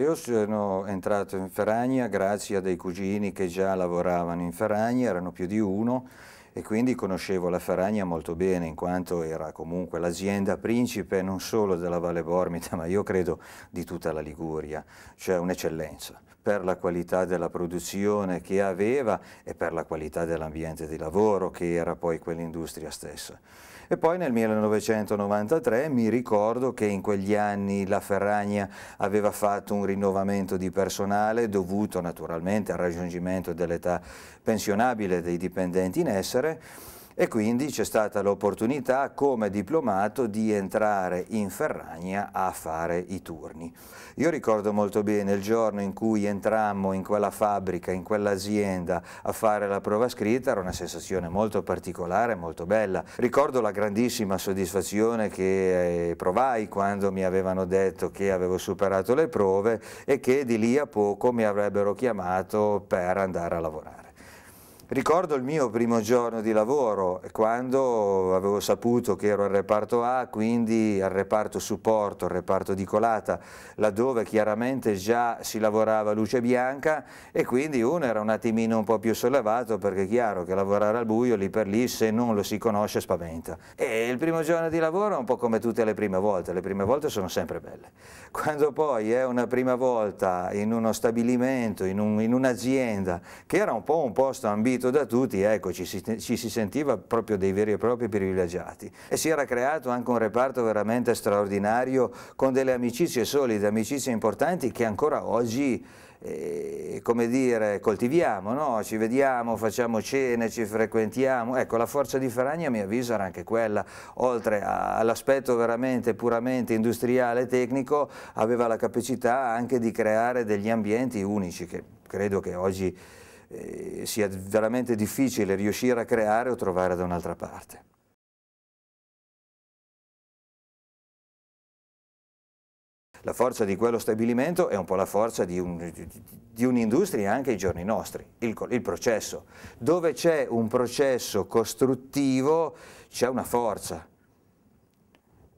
Io sono entrato in Ferragna grazie a dei cugini che già lavoravano in Ferragna, erano più di uno, e quindi conoscevo la Ferragna molto bene in quanto era comunque l'azienda principe non solo della Valle Bormita ma io credo di tutta la Liguria, cioè un'eccellenza per la qualità della produzione che aveva e per la qualità dell'ambiente di lavoro che era poi quell'industria stessa. E poi nel 1993 mi ricordo che in quegli anni la Ferragna aveva fatto un rinnovamento di personale dovuto naturalmente al raggiungimento dell'età pensionabile dei dipendenti in essere carriere e quindi c'è stata l'opportunità come diplomato di entrare in Ferragna a fare i turni. Io ricordo molto bene il giorno in cui entrammo in quella fabbrica, in quell'azienda a fare la prova scritta, era una sensazione molto particolare, molto bella. Ricordo la grandissima soddisfazione che eh, provai quando mi avevano detto che avevo superato le prove e che di lì a poco mi avrebbero chiamato per andare a lavorare. Ricordo il mio primo giorno di lavoro, quando avevo saputo che ero al reparto A, quindi al reparto supporto, al reparto di colata, laddove chiaramente già si lavorava a luce bianca e quindi uno era un attimino un po' più sollevato perché è chiaro che lavorare al buio lì per lì se non lo si conosce spaventa. E il primo giorno di lavoro è un po' come tutte le prime volte, le prime volte sono sempre belle. Quando poi è una prima volta in uno stabilimento, in un'azienda, che era un po' un posto ambito, seguito da tutti, ecco, ci si, ci si sentiva proprio dei veri e propri privilegiati. E si era creato anche un reparto veramente straordinario con delle amicizie solide, amicizie importanti che ancora oggi eh, come dire, coltiviamo, no? ci vediamo, facciamo cene, ci frequentiamo. Ecco, la forza di Ferragni a mio avviso era anche quella, oltre all'aspetto veramente puramente industriale e tecnico, aveva la capacità anche di creare degli ambienti unici che credo che oggi eh, sia veramente difficile riuscire a creare o trovare da un'altra parte. La forza di quello stabilimento è un po' la forza di, un'industria anche ai giorni nostri, il, il processo. Dove c'è un processo costruttivo c'è una forza,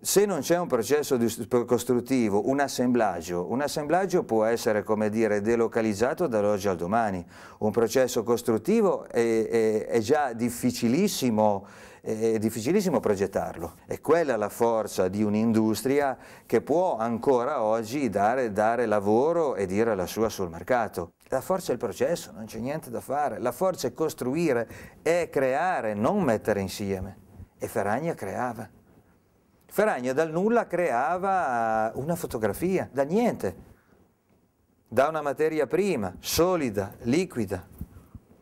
se non c'è un processo costruttivo, un assemblaggio, un assemblaggio può essere, come dire, delocalizzato dall'oggi al domani. Un processo costruttivo è, è, è già difficilissimo, è difficilissimo progettarlo. È quella la forza di un'industria che può ancora oggi dare, dare lavoro e dire la sua sul mercato. La forza è il processo, non c'è niente da fare. La forza è costruire, è creare, non mettere insieme. E Ferragna creava. Ferragna dal nulla creava una fotografia, da niente, da una materia prima, solida, liquida,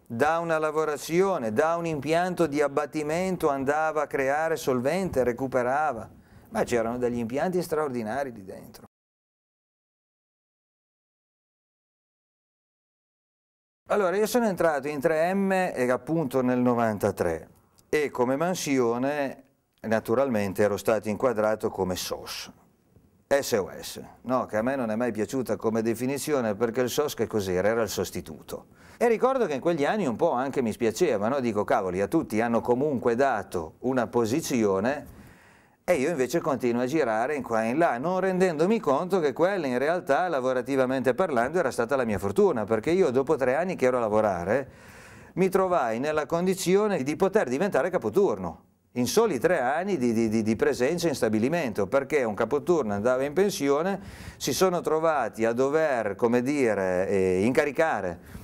da una lavorazione, da un impianto di abbattimento andava a creare solvente, recuperava, ma c'erano degli impianti straordinari lì dentro. Allora, io sono entrato in 3M eh, appunto nel 93 e come mansione naturalmente ero stato inquadrato come SOS, SOS, no, che a me non è mai piaciuta come definizione perché il SOS che cos'era? Era il sostituto. E ricordo che in quegli anni un po' anche mi spiaceva, no? dico cavoli, a tutti hanno comunque dato una posizione e io invece continuo a girare in qua e in là, non rendendomi conto che quella in realtà, lavorativamente parlando, era stata la mia fortuna, perché io dopo tre anni che ero a lavorare mi trovai nella condizione di poter diventare capoturno in soli tre anni di, di, di, presenza in stabilimento, perché un capoturno andava in pensione, si sono trovati a dover, dire, eh, incaricare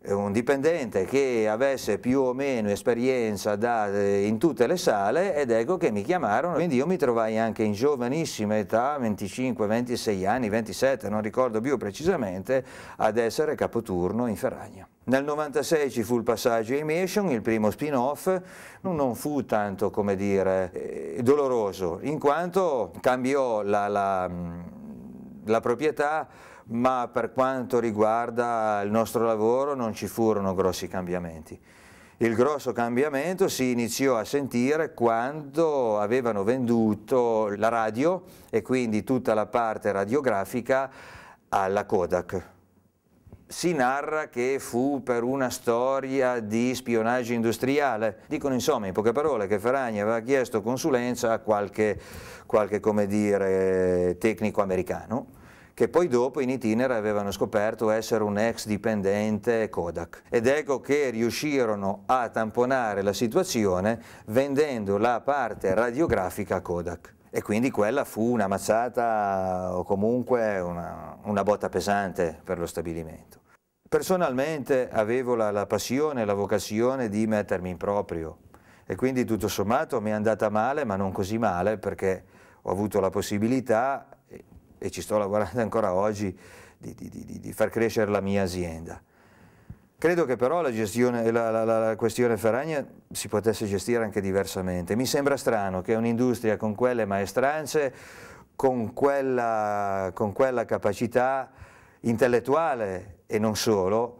eh, un dipendente che avesse più o meno esperienza da, eh, in tutte le sale ed ecco che mi chiamarono, quindi io mi trovai anche in giovanissima età, 25, 26 anni, 27, non ricordo più precisamente, ad essere capoturno in Ferragna. Nel 1996 ci fu il passaggio a Animation, il primo spin-off, non fu tanto, come dire, eh, doloroso, in quanto cambiò la, la, mm, la proprietà, ma per quanto riguarda il nostro lavoro non ci furono grossi cambiamenti. Il grosso cambiamento si iniziò a sentire quando avevano venduto la radio e quindi tutta la parte radiografica alla Kodak si narra che fu per una storia di spionaggio industriale. Dicono insomma, in poche parole, che Ferragni aveva chiesto consulenza a qualche, qualche dire, tecnico americano che poi dopo in itinere avevano scoperto essere un ex dipendente Kodak. Ed ecco che riuscirono a tamponare la situazione vendendo la parte radiografica Kodak. E quindi quella fu una mazzata o comunque una, una botta pesante per lo stabilimento. Personalmente avevo la, la passione, la vocazione di mettermi in proprio e quindi tutto sommato mi è andata male, ma non così male perché ho avuto la possibilità e ci sto lavorando ancora oggi di, di, di, di far crescere la mia azienda. Credo che però la, gestione, la, la, la, questione Ferragna si potesse gestire anche diversamente. Mi sembra strano che un'industria con quelle maestranze, con quella, con quella capacità intellettuale e non solo,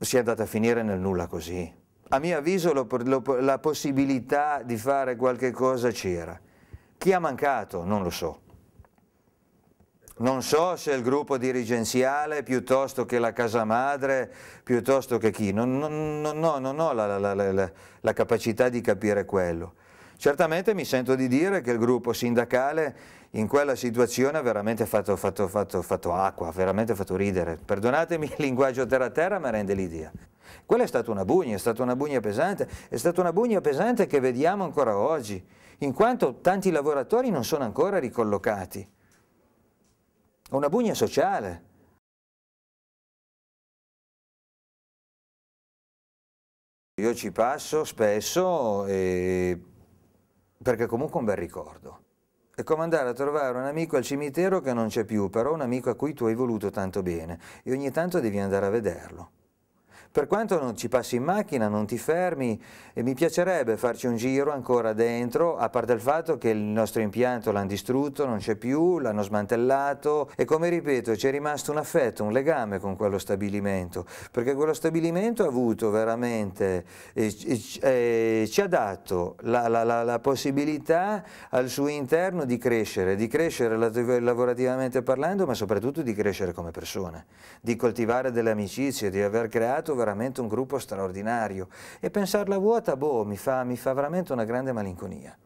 si è andata a finire nel nulla così. A mio avviso lo, lo, la possibilità di fare qualche cosa c'era. Chi ha mancato? Non lo so. Non so se il gruppo dirigenziale piuttosto che la casa madre, piuttosto che chi. Non, non, non, non ho la, la, la, la capacità di capire quello. Certamente mi sento di dire che il gruppo sindacale in quella situazione ha veramente fatto, fatto, fatto, fatto acqua, veramente fatto ridere. Perdonatemi il linguaggio terra-terra, ma rende l'idea. Quella è stata una bugna, è stata una bugna pesante, è stata una bugna pesante che vediamo ancora oggi, in quanto tanti lavoratori non sono ancora ricollocati. Una bugna sociale. Io ci passo spesso e perché comunque è un bel ricordo. È come andare a trovare un amico al cimitero che non c'è più, però un amico a cui tu hai voluto tanto bene e ogni tanto devi andare a vederlo. Per quanto non ci passi in macchina, non ti fermi, mi piacerebbe farci un giro ancora dentro, a parte il fatto che il nostro impianto l'hanno distrutto, non c'è più, l'hanno smantellato e come ripeto c'è rimasto un affetto, un legame con quello stabilimento, perché quello stabilimento ha avuto veramente, eh, eh, ci ha dato la, la, la, la possibilità al suo interno di crescere, di crescere lavorativamente parlando, ma soprattutto di crescere come persona, di coltivare delle amicizie, di aver creato veramente veramente un gruppo straordinario e pensarla vuota, boh, mi fa, mi fa veramente una grande malinconia.